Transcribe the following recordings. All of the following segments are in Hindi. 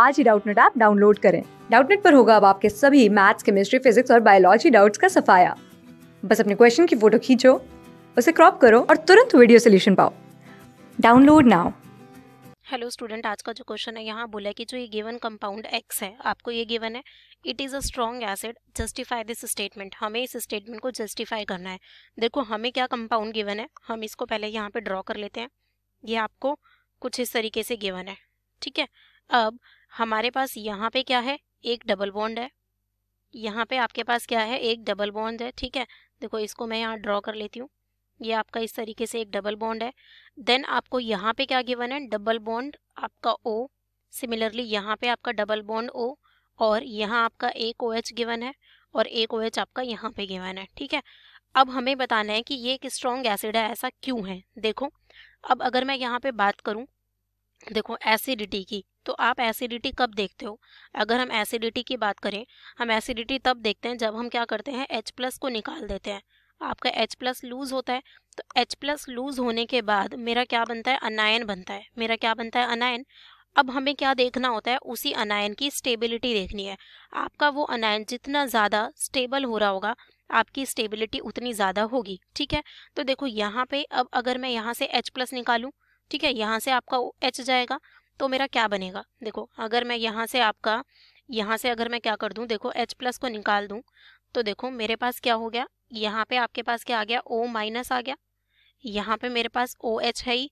आज ही डाउटनेट ऐप डाउनलोड करें डाउटनेट पर होगा अब आपके सभी मैथ्स केमिस्ट्री फिजिक्स और बायोलॉजी डाउट्स का सफाया बस अपने क्वेश्चन की फोटो खींचो उसे क्रॉप करो और तुरंत वीडियो सोल्यूशन पाओ डाउनलोड नाउ हेलो स्टूडेंट आज का जो क्वेश्चन है यहाँ बोला कि जो ये गिवन कंपाउंड एक्स है आपको ये गिवन है it is a strong acid justify this statement हमें इस स्टेटमेंट को जस्टिफाई करना है देखो हमें क्या कंपाउंड गिवन है हम इसको पहले यहाँ पे ड्रॉ कर लेते हैं ये आपको कुछ इस तरीके से गिवन है ठीक है अब हमारे पास यहाँ पे क्या है एक डबल बॉन्ड है यहाँ पे आपके पास क्या है एक डबल बॉन्ड है ठीक है देखो इसको मैं यहाँ ड्रॉ कर लेती हूँ ये आपका इस तरीके से एक डबल बॉन्ड है देन आपको यहाँ पे क्या गिवन है डबल बॉन्ड आपका ओ सिमिलरली यहाँ पे आपका डबल बॉन्ड ओ और यहाँ आपका एक ओ एच गिवन है और एक ओ OH एच आपका यहाँ पे गिवन है ठीक है अब हमें बताना है कि ये एक स्ट्रॉन्ग एसिड है ऐसा क्यों है देखो अब अगर मैं यहाँ पे बात करूँ देखो एसिडिटी की तो आप एसिडिटी कब देखते हो अगर हम एसिडिटी की बात करें हम एसिडिटी तब देखते हैं जब हम क्या करते हैं एच प्लस को निकाल देते हैं आपका एच प्लस लूज़ होता है तो एच प्लस लूज़ होने के बाद मेरा क्या बनता है अनायन बनता है मेरा क्या बनता है अनायन अब हमें क्या देखना होता है उसी अनायन की स्टेबिलिटी देखनी है आपका वो अनायन जितना ज़्यादा स्टेबल हो रहा होगा आपकी स्टेबिलिटी उतनी ज़्यादा होगी ठीक है तो देखो यहाँ पे अब अगर मैं यहाँ से H प्लस निकालूँ ठीक है यहाँ से आपका एच जाएगा तो मेरा क्या बनेगा देखो अगर मैं यहाँ से आपका यहाँ से अगर मैं क्या कर दूँ देखो एच प्लस को निकाल दूँ तो देखो मेरे पास क्या हो गया यहाँ पे आपके पास क्या आ गया ओ माइनस आ गया यहाँ पे मेरे पास ओ एच है ही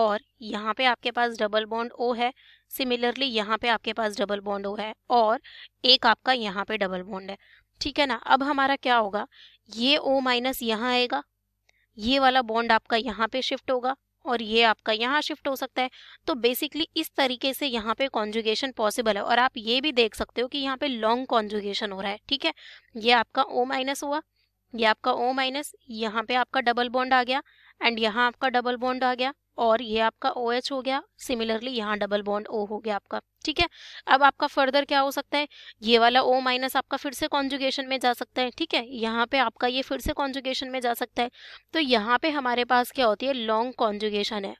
और यहाँ पे आपके पास डबल बॉन्ड ओ है सिमिलरली यहाँ पे आपके पास डबल बॉन्ड ओ है और एक आपका यहाँ पे डबल बॉन्ड है ठीक है ना अब हमारा क्या होगा ये ओ माइनस यहाँ आएगा ये वाला बॉन्ड आपका यहाँ पे शिफ्ट होगा और ये आपका यहाँ शिफ्ट हो सकता है तो बेसिकली इस तरीके से यहाँ पे कॉन्जुगेशन पॉसिबल है और आप ये भी देख सकते हो कि यहाँ पे लॉन्ग कॉन्जुगेशन हो रहा है ठीक है ये आपका ओ माइनस हुआ ये आपका ओ माइनस यहाँ पे आपका डबल बॉन्ड आ गया एंड यहाँ आपका डबल बॉन्ड आ गया और ये आपका ओ OH हो गया सिमिलरली यहाँ डबल बॉन्ड ओ हो गया आपका ठीक है अब आपका फर्दर क्या हो सकता है ये वाला ओ माइनस आपका फिर से कॉन्जुगेशन में जा सकता है ठीक है यहाँ पे आपका ये फिर से कॉन्जुगेशन में जा सकता है तो यहाँ पे हमारे पास क्या होती है लॉन्ग कॉन्जुगेशन है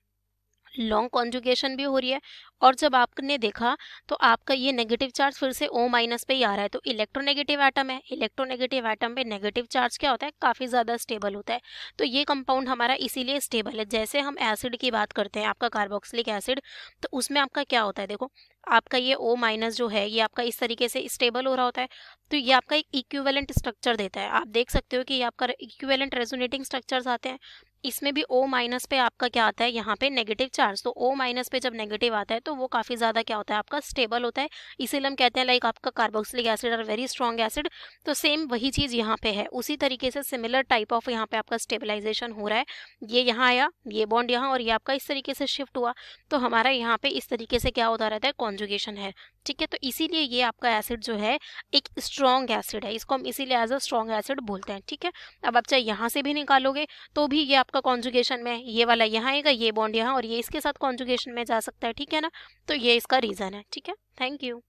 लॉन्ग कॉन्जुगेशन भी हो रही है और जब आपने देखा तो आपका ये नेगेटिव चार्ज फिर से ओ माइनस पे ही आ रहा है तो इलेक्ट्रोनेगेटिव आइटम है इलेक्ट्रोनेगेटिव आइटम पे नेगेटिव चार्ज क्या होता है काफ़ी ज़्यादा स्टेबल होता है तो ये कंपाउंड हमारा इसीलिए स्टेबल है जैसे हम एसिड की बात करते हैं आपका कार्बोक्सिलिक एसिड तो उसमें आपका क्या होता है देखो आपका ये ओ माइनस जो है ये आपका इस तरीके से स्टेबल हो रहा होता है तो ये आपका एक इक्वेलेंट स्ट्रक्चर देता है आप देख सकते हो कि ये आपका इक्वेलेंट रेजोनेटिंग स्ट्रक्चर्स आते हैं इसमें भी ओ माइनस पे आपका क्या आता है यहाँ पे नेगेटिव चार्ज तो ओ माइनस पे जब नेगेटिव आता है तो वो काफ़ी ज़्यादा क्या होता है आपका स्टेबल होता है इसीलिए हम कहते हैं लाइक आपका कार्बोक्सिलिक एसिड और वेरी स्ट्रॉन्ग एसिड तो सेम वही चीज़ यहाँ पे है उसी तरीके से सिमिलर टाइप ऑफ यहाँ पे आपका स्टेबलाइजेशन हो रहा है ये यहाँ आया ये बॉन्ड यहाँ और ये आपका इस तरीके से शिफ्ट हुआ तो हमारा यहाँ पे इस तरीके से क्या होता रहता है कॉन्जुगेशन है ठीक है तो इसीलिए ये आपका एसिड जो है एक स्ट्रॉन्ग एसिड है इसको हम इसीलिए एज अ स्ट्रॉन्ग एसिड बोलते हैं ठीक है अब आप चाहे यहाँ से भी निकालोगे तो भी ये आपका कॉन्जुगेशन में ये वाला यहाँ आएगा ये बॉन्ड यहाँ और ये इसके साथ कॉन्जुगेशन में जा सकता है ठीक है ना तो ये इसका रीज़न है ठीक है थैंक यू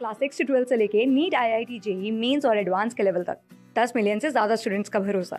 क्लास सिक्स से ट्वेल्थ से लेके NEET I I T JEE mains और एडवांस के लेवल तक 10 मिलियन से ज़्यादा स्टूडेंट्स का भरोसा